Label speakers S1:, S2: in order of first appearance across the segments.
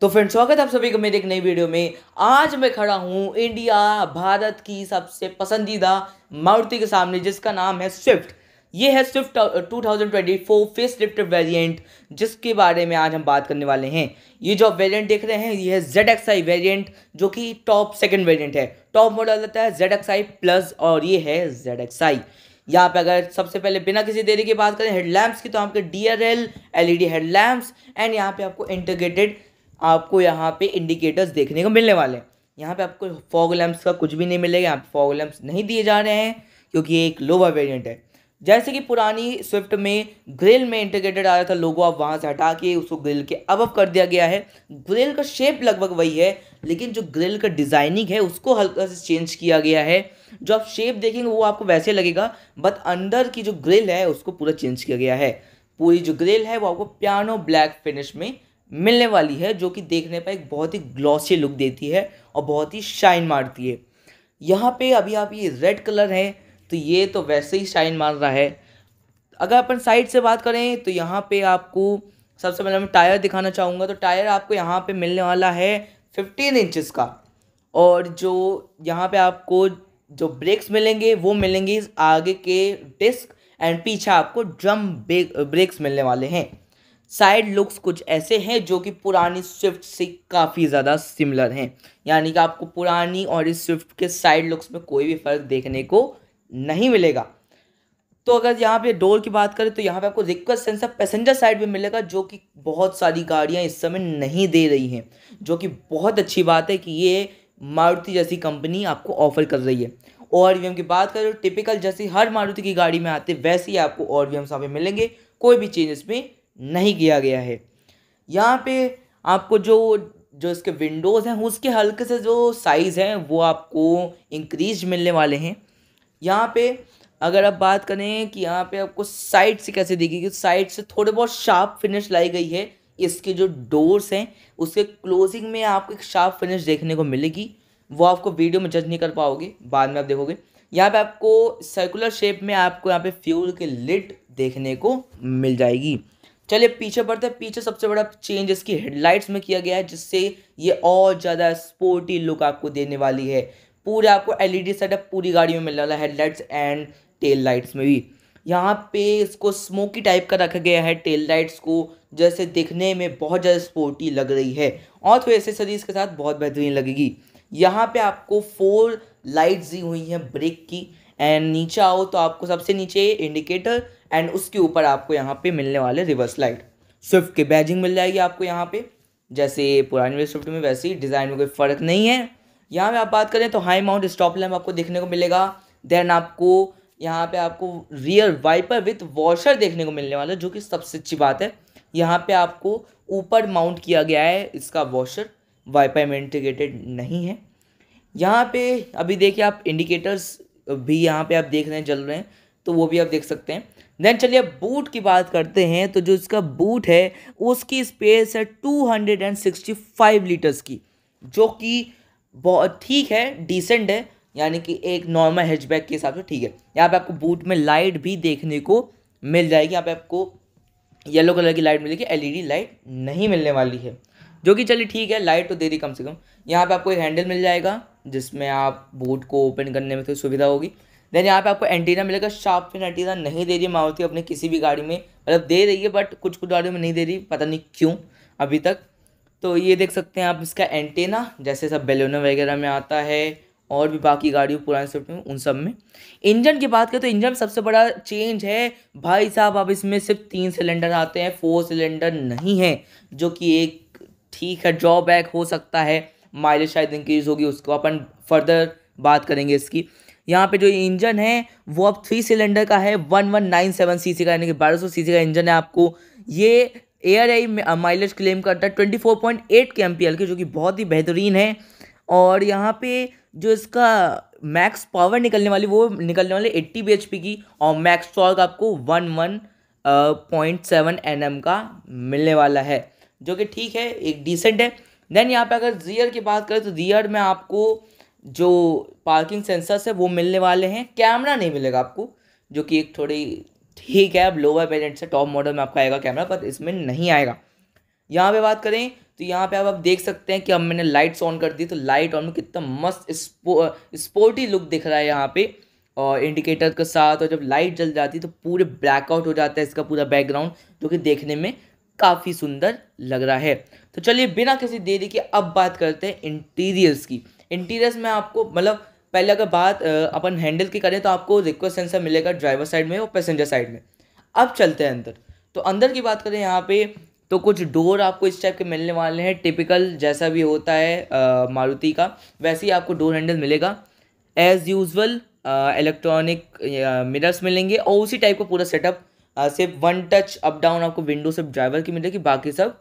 S1: तो फ्रेंड स्वागत है आप सभी को मेरे एक नई वीडियो में आज मैं खड़ा हूँ इंडिया भारत की सबसे पसंदीदा मारुति के सामने जिसका नाम है स्विफ्ट ये है स्विफ्ट 2024 फेस लिफ्ट वेरियंट जिसके बारे में आज हम बात करने वाले हैं ये जो आप वेरियंट देख रहे हैं ये है जेड एक्स आई वेरियंट जो कि टॉप सेकेंड वेरियंट है टॉप मॉडल रहता है जेड एक्स आई प्लस और ये है जेड एक्स आई यहाँ पे अगर सबसे पहले बिना किसी देरी के बात करें हेडलैम्प्स की तो आपके D R L L E D headlamps and यहाँ पे आपको इंटीग्रेटेड आपको यहाँ पे इंडिकेटर्स देखने को मिलने वाले हैं यहाँ पे आपको फॉग लैम्प्स का कुछ भी नहीं मिलेगा यहाँ पे फॉग लैम्प्स नहीं दिए जा रहे हैं क्योंकि ये एक लोवा वेरिएंट है जैसे कि पुरानी स्विफ्ट में ग्रिल में इंटीग्रेटेड आ रहा था लोगों आप वहाँ से हटा के उसको ग्रिल के अब कर दिया गया है ग्रिल का शेप लगभग वही है लेकिन जो ग्रिल का डिज़ाइनिंग है उसको हल्का से चेंज किया गया है जो आप शेप देखेंगे वो आपको वैसे लगेगा बट अंदर की जो ग्रिल है उसको पूरा चेंज किया गया है पूरी जो ग्रिल है वो आपको प्यानो ब्लैक फिनिश में मिलने वाली है जो कि देखने पर एक बहुत ही ग्लॉसी लुक देती है और बहुत ही शाइन मारती है यहाँ पे अभी आप ये रेड कलर है तो ये तो वैसे ही शाइन मार रहा है अगर अपन साइड से बात करें तो यहाँ पे आपको सबसे पहले मैं टायर दिखाना चाहूँगा तो टायर आपको यहाँ पे मिलने वाला है फिफ्टीन इंचज़ का और जो यहाँ पे आपको जो ब्रेक्स मिलेंगे वो मिलेंगे आगे के डिस्क एंड पीछे आपको ड्रम ब्रेक्स मिलने वाले हैं साइड लुक्स कुछ ऐसे हैं जो कि पुरानी स्विफ्ट से काफ़ी ज़्यादा सिमिलर हैं यानी कि आपको पुरानी और इस स्विफ्ट के साइड लुक्स में कोई भी फ़र्क देखने को नहीं मिलेगा तो अगर यहाँ पे डोर की बात करें तो यहाँ पे आपको रिक्वेस्ट सेंसर पैसेंजर साइड में मिलेगा जो कि बहुत सारी गाड़ियाँ इस समय नहीं दे रही हैं जो कि बहुत अच्छी बात है कि ये मारुति जैसी कंपनी आपको ऑफर कर रही है और वी की बात करें तो टिपिकल जैसी हर मारुति की गाड़ी में आते वैसे ही आपको आर वी यहाँ पे मिलेंगे कोई भी चेंज इसमें नहीं किया गया है यहाँ पे आपको जो जो इसके विंडोज़ हैं उसके हल्के से जो साइज़ हैं वो आपको इंक्रीज मिलने वाले हैं यहाँ पे अगर आप बात करें कि यहाँ पे आपको साइड से कैसे दिखेगी साइड तो से थोड़े बहुत शार्प फिनिश लाई गई है इसके जो डोर्स हैं उसके क्लोजिंग में आपको एक शार्प फिनिश देखने को मिलेगी वो आपको वीडियो में जज नहीं कर पाओगे बाद में आप देखोगे यहाँ पे आपको सर्कुलर शेप में आपको यहाँ पे फ्यूल के लिट देखने को मिल जाएगी चलिए पीछे बढ़ते हैं पीछे सबसे बड़ा चेंज इसकी हेडलाइट्स में किया गया है जिससे ये और ज़्यादा स्पोर्टी लुक आपको देने वाली है पूरे आपको एलईडी सेटअप e पूरी गाड़ी में मिलने वाला है हेडलाइट्स एंड टेल लाइट्स में भी यहाँ पे इसको स्मोकी टाइप का रखा गया है टेल लाइट्स को जैसे दिखने में बहुत ज़्यादा स्पोर्टी लग रही है और तो एसेसरीज के साथ बहुत बेहतरीन लगेगी यहाँ पे आपको फोर लाइट्स दी हुई हैं ब्रेक की एंड नीचे आओ तो आपको सबसे नीचे इंडिकेटर एंड उसके ऊपर आपको यहाँ पे मिलने वाले रिवर्स लाइट स्विफ्ट की बैजिंग मिल जाएगी आपको यहाँ पे जैसे पुरानी वाली स्विफ्ट में वैसे ही डिज़ाइन में कोई फ़र्क नहीं है यहाँ पे आप बात करें तो हाई माउंट स्टॉप लैम्प आपको देखने को मिलेगा देन आपको यहाँ पे आपको रियर वाइपर विथ वॉशर देखने को मिलने वाला जो कि सबसे अच्छी बात है यहाँ पर आपको ऊपर माउंट किया गया है इसका वॉशर वाईपाई में इंटीग्रेटेड नहीं है यहाँ पे अभी देखिए आप इंडिकेटर्स भी यहाँ पे आप देख रहे हैं जल रहे हैं तो वो भी आप देख सकते हैं देन चलिए बूट की बात करते हैं तो जो इसका बूट है उसकी स्पेस है 265 लीटर्स की जो कि बहुत ठीक है डिसेंट है यानी कि एक नॉर्मल हैचबैक के हिसाब से ठीक है यहाँ पे आपको बूट में लाइट भी देखने को मिल जाएगी यहाँ पे आपको येलो कलर की लाइट मिलेगी एलईडी लाइट नहीं मिलने वाली है जो कि चलिए ठीक है लाइट तो दे दी कम से कम यहाँ पे आपको एक हैंडल मिल जाएगा जिसमें आप बूट को ओपन करने में थोड़ी सुविधा होगी देन यहाँ पे आपको एंटीना मिलेगा शार्प फिन एंटीना नहीं दे रही मारुति अपने किसी भी गाड़ी में मतलब दे रही है बट कुछ कुछ गाड़ियों में नहीं दे रही पता नहीं क्यों अभी तक तो ये देख सकते हैं आप इसका एंटीना जैसे सब बेलोनो वगैरह में आता है और भी बाकी गाड़ियों पुराने स्विफ्ट में उन सब में इंजन की बात करें तो इंजन सबसे बड़ा चेंज है भाई साहब अब इसमें सिर्फ तीन सिलेंडर आते हैं फोर सिलेंडर नहीं है जो कि एक ठीक है ड्रॉबैक हो सकता है माइलेज शायद इंक्रीज़ होगी उसको अपन फर्दर बात करेंगे इसकी यहाँ पे जो इंजन है वो अब थ्री सिलेंडर का है one one nine seven C C का यानी कि बारह सौ सी सी का इंजन है आपको ये एयर आई माइलेज क्लेम करता है twenty four point eight K M P L के जो कि बहुत ही बेहतरीन है और यहाँ पे जो इसका मैक्स पावर निकलने वाली वो निकलने वाली एट्टी बी एच पी की और मैक्स टॉर्क आपको one one point seven N M का मिलने वाला है जो कि ठीक है एक डिसेंट है देन यहाँ पे अगर जियर की बात करें तो जियर में आपको जो पार्किंग सेंसर्स है वो मिलने वाले हैं कैमरा नहीं मिलेगा आपको जो कि एक थोड़ी ठीक है अब लोअर वेरिएंट से टॉप मॉडल में आपका आएगा कैमरा पर इसमें नहीं आएगा यहाँ पे बात करें तो यहाँ पे अब आप देख सकते हैं कि अब मैंने लाइट्स ऑन कर दी तो लाइट ऑन में कितना मस्त स्पो, स्पोर्टी लुक दिख रहा है यहाँ पे और इंडिकेटर के साथ और जब लाइट जल जाती है तो पूरे ब्लैकआउट हो जाता है इसका पूरा बैकग्राउंड जो कि देखने में काफ़ी सुंदर लग रहा है तो चलिए बिना किसी देरी के अब बात करते हैं इंटीरियर्स की इंटीरियर्स में आपको मतलब पहले अगर बात अपन हैंडल की करें तो आपको रिक्वेस्ट सेंसर मिलेगा ड्राइवर साइड में और पैसेंजर साइड में अब चलते हैं अंदर तो अंदर की बात करें यहाँ पे तो कुछ डोर आपको इस टाइप के मिलने वाले हैं टिपिकल जैसा भी होता है मारुति का वैसे ही आपको डोर हैंडल मिलेगा एज़ यूजल इलेक्ट्रॉनिक मिरर्स मिलेंगे और उसी टाइप का पूरा सेटअप सिर्फ वन टच अप डाउन आपको विंडो सिर्फ ड्राइवर की मिलेगी बाकी सब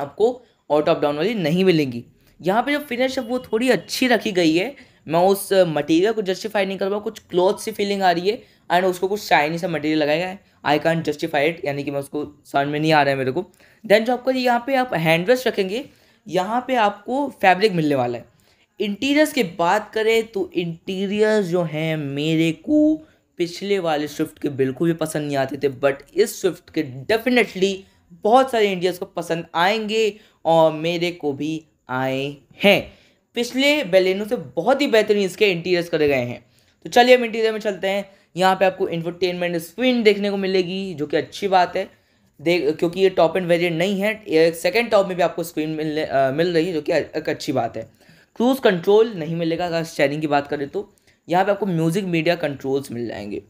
S1: आपको ऑटो अप डाउन वाली नहीं मिलेंगी यहाँ पे जो फिनिश है वो थोड़ी अच्छी रखी गई है मैं उस मटेरियल को जस्टिफाई नहीं कर पाऊँ कुछ क्लॉथ सी फीलिंग आ रही है एंड उसको कुछ शाइनी सा मटेरियल लगाया गया है आई कान जस्टिफाई इट यानी कि मैं उसको समझ में नहीं आ रहा है मेरे को देन जो आपको यहाँ पे आप हैंड वॉश रखेंगे यहाँ पे आपको फैब्रिक मिलने वाला है इंटीरियर्स की बात करें तो इंटीरियर्स जो हैं मेरे को पिछले वाले स्विफ्ट के बिल्कुल भी पसंद नहीं आते थे बट इस स्विफ्ट के डेफिनेटली बहुत सारे इंडियंस को पसंद आएंगे और मेरे को भी आए हैं पिछले बेलेनो से बहुत ही बेहतरीन इसके इंटीरियर्स करे गए हैं तो चलिए हम इंटीरियर में चलते हैं यहाँ पे आपको इंटरटेनमेंट स्क्रीन देखने को मिलेगी जो कि अच्छी बात है देख क्योंकि ये टॉप एंड वेरिएंट नहीं है सेकेंड टॉप में भी आपको स्क्रीन मिलने मिल रही है जो कि एक अच्छी बात है क्रूज़ कंट्रोल नहीं मिलेगा अगर शेयरिंग की बात करें तो यहाँ पे आपको म्यूज़िक मीडिया कंट्रोल्स मिल जाएंगे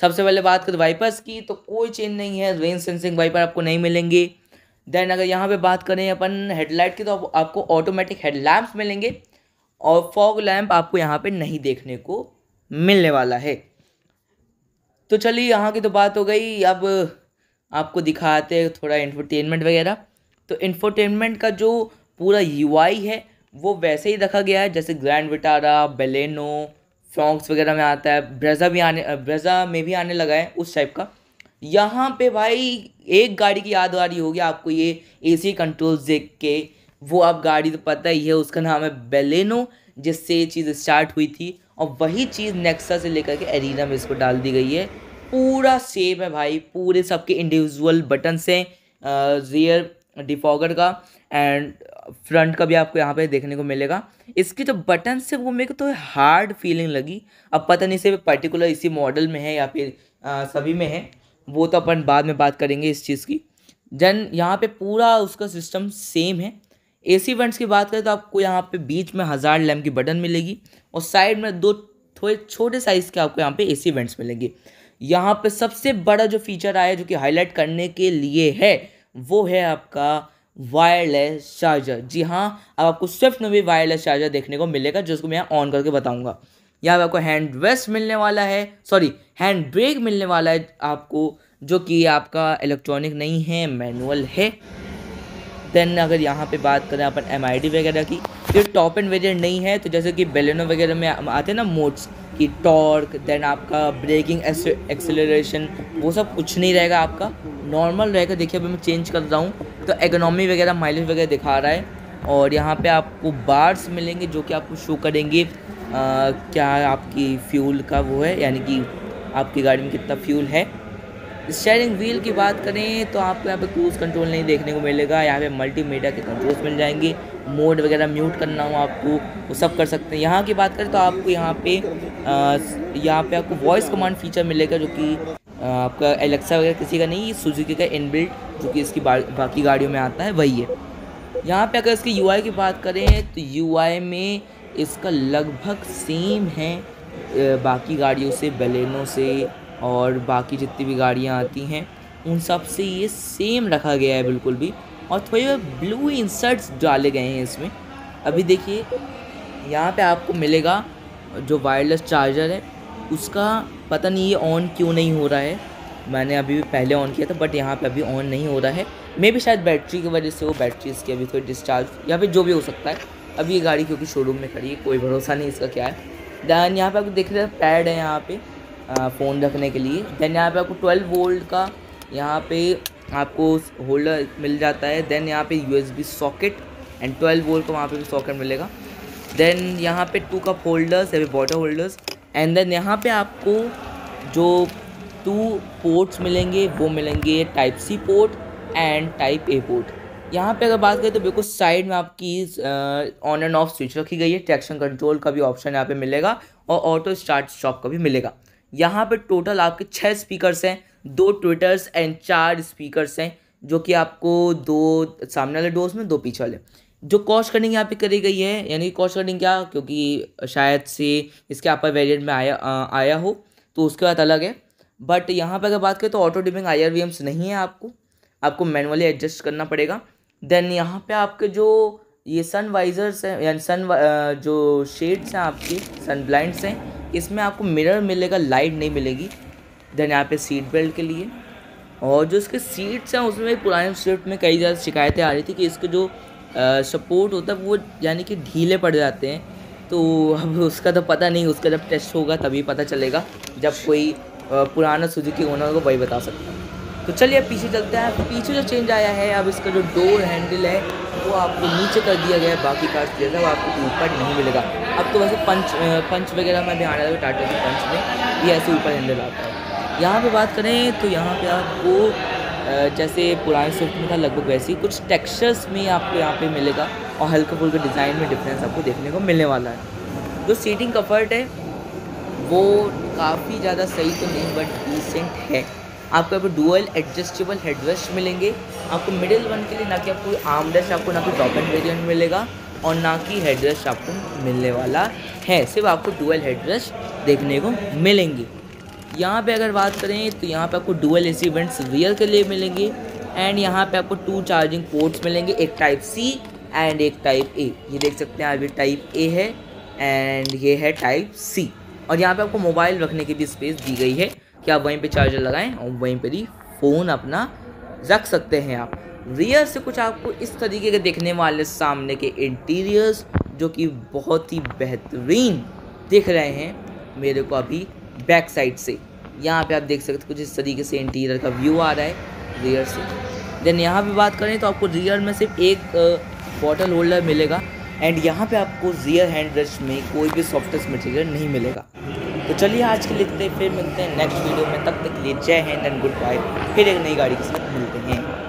S1: सबसे पहले बात करें वाइपर्स की तो कोई चेंज नहीं है रेंज सेंसिंग वाइपर आपको नहीं मिलेंगे देन अगर यहाँ पे बात करें अपन हेडलाइट की तो आप, आपको ऑटोमेटिक लैम्प मिलेंगे और फॉग लैम्प आपको यहाँ पर नहीं देखने को मिलने वाला है तो चलिए यहाँ की तो बात हो गई अब आपको दिखाते थोड़ा इंफरटेनमेंट वगैरह तो इन्फोटेनमेंट का जो पूरा यू है वो वैसे ही रखा गया है जैसे ग्रैंड विटारा बेलेनो फ्रॉक्स वगैरह में आता है ब्रेजा भी आने ब्रेजा में भी आने लगा है उस टाइप का यहाँ पे भाई एक गाड़ी की याद आ रही होगी आपको ये एसी कंट्रोल्स देख के वो आप गाड़ी तो पता ही है उसका नाम है बेलेनो जिससे ये चीज़ स्टार्ट हुई थी और वही चीज़ नेक्सा से लेकर के एरिना में इसको डाल दी गई है पूरा सेम है भाई पूरे सबके इंडिविजुअल बटन्स हैं रियर डिफॉगर का एंड फ्रंट का भी आपको यहाँ पे देखने को मिलेगा इसके जो बटन से वो मेरे को तो हार्ड फीलिंग लगी अब पता नहीं सिर्फ पर्टिकुलर इसी मॉडल में है या फिर आ, सभी में है वो तो अपन बाद में बात करेंगे इस चीज़ की जन यहाँ पे पूरा उसका सिस्टम सेम है ए सी वेंट्स की बात करें तो आपको यहाँ पे बीच में हज़ार लैम की बटन मिलेगी और साइड में दो थोड़े छोटे साइज़ के आपको यहाँ पे ए सी वेंट्स मिलेंगे यहाँ पे सबसे बड़ा जो फीचर आया जो कि हाईलाइट करने के लिए है वो है आपका वायरलेस चार्जर जी हाँ अब आपको स्विफ्ट में भी वायरलेस चार्जर देखने को मिलेगा जिसको मैं ऑन करके बताऊँगा यहाँ आपको हैंड वेस्ट मिलने वाला है सॉरी हैंड ब्रेक मिलने वाला है आपको जो कि आपका इलेक्ट्रॉनिक नहीं है मैनुअल है दैन अगर यहाँ पे बात करें अपन एम वगैरह की तो टॉप एंड वेरियंट नहीं है तो जैसे कि बेलेनो वगैरह में आते हैं ना मोड्स कि टॉर्क देन आपका ब्रेकिंग एक्सेलरेशन वो सब कुछ नहीं रहेगा आपका नॉर्मल रहेगा देखिए अभी मैं चेंज कर रहा हूँ तो एकोनॉमी वगैरह माइलेज वगैरह दिखा रहा है और यहाँ पे आपको बार्स मिलेंगे जो कि आपको शो करेंगे आ, क्या आपकी फ्यूल का वो है यानी कि आपकी गाड़ी में कितना फ्यूल है स्टेयरिंग व्हील की बात करें तो आपको यहाँ पे क्रूज़ कंट्रोल नहीं देखने को मिलेगा यहाँ पे मल्टीमीडिया के कंट्रोल्स मिल जाएंगे मोड वगैरह म्यूट करना हो आपको वो सब कर सकते हैं यहाँ की बात करें तो आपको यहाँ पे यहाँ पे आपको वॉइस कमांड फीचर मिलेगा जो कि आपका एलेक्सा वगैरह किसी का नहीं सुजुकी का इनबिल्ट जो कि इसकी बा, बाकी गाड़ियों में आता है वही है यहाँ पर अगर इसकी यू की बात करें तो यू में इसका लगभग सेम है बाकी गाड़ियों से बलेनों से और बाकी जितनी भी गाड़ियाँ आती हैं उन सब से ये सेम रखा गया है बिल्कुल भी और थोड़े ब्लू इंसर्ट्स डाले गए हैं इसमें अभी देखिए यहाँ पे आपको मिलेगा जो वायरलेस चार्जर है उसका पता नहीं ये ऑन क्यों नहीं हो रहा है मैंने अभी भी पहले ऑन किया था बट यहाँ पे अभी ऑन नहीं हो रहा है मे भी शायद बैटरी की वजह से वो बैटरी इसकी अभी थोड़ी डिस्चार्ज या फिर जो भी हो सकता है अभी ये गाड़ी क्योंकि शोरूम में खड़ी है कोई भरोसा नहीं इसका क्या है दैन यहाँ पर आपको देख रहे हैं पैड है यहाँ पर फ़ोन रखने के लिए देन यहाँ पे आपको 12 वोल्ट का यहाँ पे आपको होल्डर मिल जाता है देन यहाँ पे यू सॉकेट एंड 12 वोल्ट का वहाँ पे भी सॉकेट मिलेगा देन यहाँ पे टू कप होल्डर्स या वाटर होल्डर्स एंड देन यहाँ पे आपको जो टू पोर्ट्स मिलेंगे वो मिलेंगे type C port and type A port यहाँ पे अगर बात करें तो बिल्कुल साइड में आपकी ऑन एंड ऑफ स्विच रखी गई है ट्रैक्शन कंट्रोल का भी ऑप्शन यहाँ पे मिलेगा और ऑटो स्टार्ट स्टॉप का भी मिलेगा यहाँ पर टोटल आपके छः स्पीकर्स हैं दो ट्विटर्स एंड चार स्पीकरस हैं जो कि आपको दो सामने वाले डोज में दो पीछे वाले जो कॉस्ट कटिंग यहाँ पे करी गई है यानी कॉस्ट कटिंग क्या क्योंकि शायद से इसके अपर वेरिएंट में आया आ, आया हो तो उसके बाद अलग है बट यहाँ पर अगर बात करें तो ऑटो डिपिंग आई नहीं है आपको आपको मैनुअली एडजस्ट करना पड़ेगा देन यहाँ पे आपके जो ये सन वाइजर्स हैं यानी सन जो शेड्स हैं आपके सन ब्लाइंड्स हैं इसमें आपको मिरर मिलेगा लाइट नहीं मिलेगी देन यहाँ पे सीट बेल्ट के लिए और जो इसके सीट्स हैं उसमें पुराने स्विफ्ट में कई ज़्यादा शिकायतें आ रही थी कि इसके जो सपोर्ट होता है वो यानी कि ढीले पड़ जाते हैं तो अब उसका तो पता नहीं उसका जब टेस्ट होगा तभी पता चलेगा जब कोई पुराना सुजुकी ओनर को वही बता सकता तो चलिए पीछे चलते हैं पीछे जो चेंज आया है अब इसका जो डोर हैंडल है वो आपको नीचे कर दिया गया है बाकी कार्ड जैसा वो आपको ऊपर नहीं मिलेगा अब तो वैसे पंच पंच वगैरह मैं ध्यान रहा टाटा के पंच में ये ऐसे ऊपर हैंडल आता है यहाँ पर बात करें तो यहाँ पर आपको जैसे पुराने स्विफ्ट में था लगभग वैसे ही कुछ टेक्सचर्स में आपको यहाँ पे मिलेगा और हल्का फुल्का डिज़ाइन में डिफरेंस आपको देखने को मिलने वाला है जो सीटिंग कम्फर्ट है वो काफ़ी ज़्यादा सही तो नहीं बट डिसेंट है आपको यहाँ पर डुअल एडजस्टेबल हेडरेस्ट मिलेंगे आपको मिडिल वन के लिए ना कि आपको ड्रेस आपको ना कि टॉप एंड वेरियंट मिलेगा और ना कि ड्रेस आपको मिलने वाला है सिर्फ आपको डुअल हेड ड्रेस देखने को मिलेंगी यहाँ पे अगर बात करें तो यहाँ पे आपको डुअल एसी वेंट्स रियल के लिए मिलेंगे एंड यहाँ पे आपको टू चार्जिंग पोर्ट्स मिलेंगे एक टाइप सी एंड एक टाइप ए ये देख सकते हैं अभी टाइप ए है एंड ये है टाइप सी और यहाँ पे आपको मोबाइल रखने की भी स्पेस दी गई है कि आप वहीं पे चार्जर लगाएं और वहीं पर ही फ़ोन अपना रख सकते हैं आप रियर से कुछ आपको इस तरीके के देखने वाले सामने के इंटीरियर्स जो कि बहुत ही बेहतरीन दिख रहे हैं मेरे को अभी बैक साइड से यहाँ पे आप देख सकते कुछ इस तरीके से इंटीरियर का व्यू आ रहा है रियर से देन यहाँ भी बात करें तो आपको रियर में सिर्फ एक बॉटल होल्डर मिलेगा एंड यहाँ पे आपको रियर हैंड रेस्ट में कोई भी सॉफ्टवेयर मटेरियल नहीं मिलेगा तो चलिए आज के लिखते फिर मिलते हैं नेक्स्ट वीडियो में तब तक के लिए जय हिंद एंड गुड बाय फिर एक नई गाड़ी के साथ 对。